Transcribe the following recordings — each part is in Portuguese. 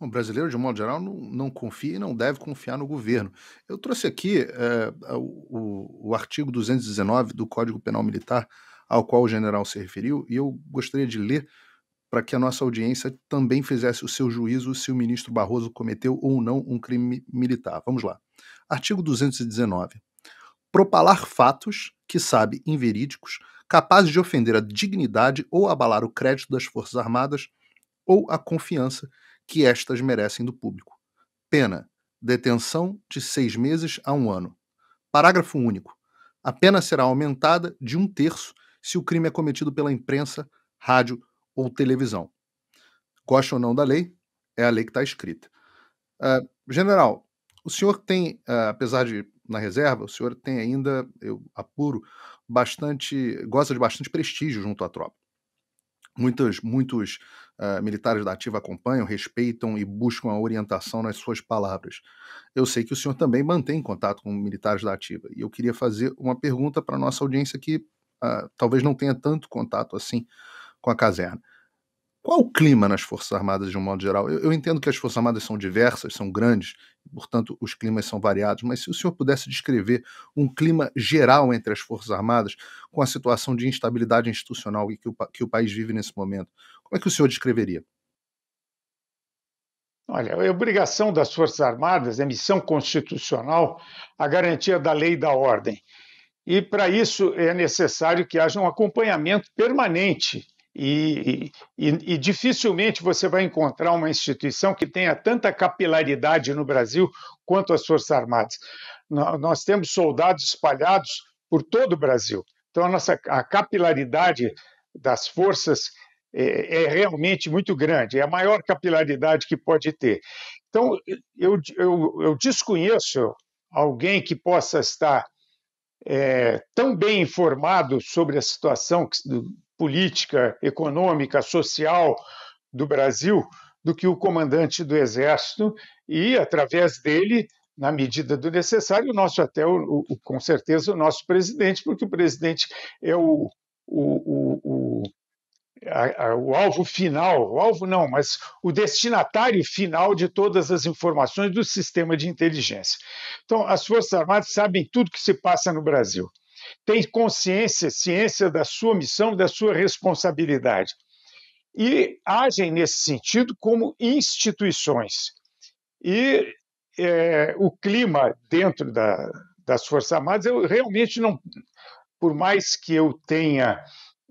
O brasileiro, de um modo geral, não, não confia e não deve confiar no governo. Eu trouxe aqui é, o, o, artigo 219 do Código Penal Militar, ao qual o general se referiu, e eu gostaria de ler para que a nossa audiência também fizesse o seu juízo se o ministro Barroso cometeu ou não um crime militar. Vamos lá. Artigo 219. Propalar fatos que sabe inverídicos, capazes de ofender a dignidade ou abalar o crédito das Forças Armadas ou a confiança que estas merecem do público. Pena: detenção de seis meses a um ano. Parágrafo único. A pena será aumentada de um terço se o crime é cometido pela imprensa, rádio ou televisão. Gosta ou não da lei, é a lei que está escrita. Uh, general, o senhor tem, uh, apesar de na reserva, o senhor tem ainda, eu apuro, bastante, de bastante prestígio junto à tropa. Muitos, muitos uh, eh, militares da ativa acompanham, respeitam e buscam a orientação nas suas palavras. Eu sei que o senhor também mantém contato com militares da ativa e eu queria fazer uma pergunta para nossa audiência que uh, talvez não tenha tanto contato assim com a caserna. Qual é o clima nas Forças Armadas de um modo geral? Eu, eu, entendo que as Forças Armadas são diversas, são grandes, portanto os climas são variados, mas se o senhor pudesse descrever um clima geral entre as Forças Armadas com a situação de instabilidade institucional que o, que o país vive nesse momento, como é que o senhor descreveria? Olha, a é obrigação das Forças Armadas é missão constitucional a garantia da lei e da ordem. E para isso é necessário que haja um acompanhamento permanente e, e, e, dificilmente você vai encontrar uma instituição que tenha tanta capilaridade no Brasil quanto as Forças Armadas. Nós temos soldados espalhados por todo o Brasil. Então, a, nossa, a capilaridade das forças é, é realmente muito grande, é a maior capilaridade que pode ter. Então, eu, eu, eu desconheço alguém que possa estar é, tão bem informado sobre a situação que, do, política, econômica, social do Brasil do que o comandante do Exército e, através dele, na medida do necessário, o nosso até, o, o, com certeza, o nosso presidente, porque o presidente é o, o, o, a, a, o alvo final, o alvo não, mas o destinatário final de todas as informações do sistema de inteligência. Então, as Forças Armadas sabem tudo que se passa no Brasil tem consciência, ciência da sua missão, da sua responsabilidade. E agem nesse sentido como instituições. E é, o clima dentro da, das Forças Armadas, eu realmente não, por mais que eu tenha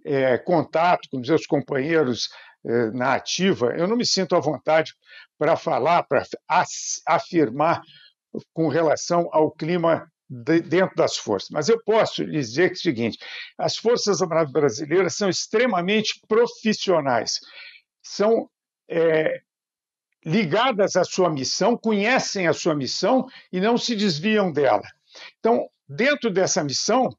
é, contato com meus companheiros é, na ativa, eu não me sinto à vontade para falar, para afirmar com relação ao clima de, dentro das forças. Mas eu posso dizer é o seguinte: as Forças Armadas Brasileiras são extremamente profissionais, são é, ligadas à sua missão, conhecem a sua missão e não se desviam dela. Então, dentro dessa missão,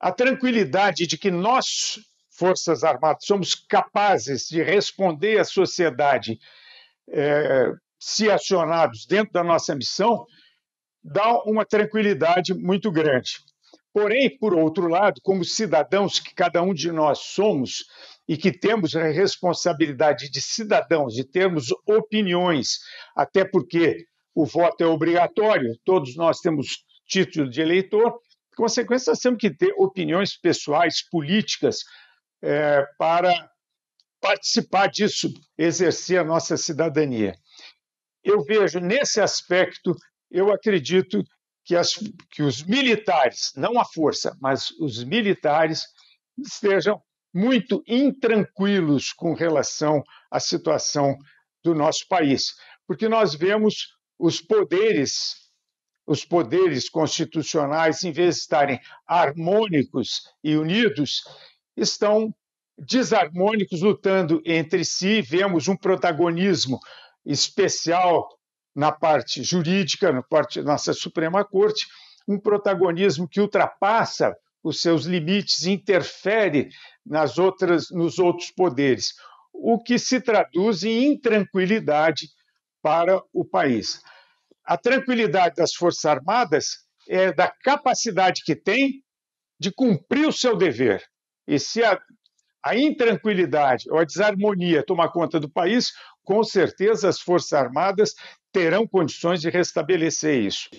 a tranquilidade de que nós, Forças Armadas, somos capazes de responder à sociedade é, se acionados dentro da nossa missão, dá uma tranquilidade muito grande. Porém, por outro lado, como cidadãos que cada um de nós somos e que temos a responsabilidade de cidadãos, de termos opiniões, até porque o voto é obrigatório, todos nós temos título de eleitor, consequência, nós temos que ter opiniões pessoais, políticas, é, para participar disso, exercer a nossa cidadania. Eu vejo nesse aspecto eu acredito que, as, que os militares, não a força, mas os militares, estejam muito intranquilos com relação à situação do nosso país, porque nós vemos os poderes os poderes constitucionais, em vez de estarem harmônicos e unidos, estão desarmônicos lutando entre si. Vemos um protagonismo especial na parte jurídica, na parte da nossa Suprema Corte, um protagonismo que ultrapassa os seus limites e interfere nas outras, nos outros poderes, o que se traduz em intranquilidade para o país. A tranquilidade das Forças Armadas é da capacidade que tem de cumprir o seu dever. E se a, a intranquilidade ou a desarmonia tomar conta do país, com certeza as Forças Armadas terão condições de restabelecer isso.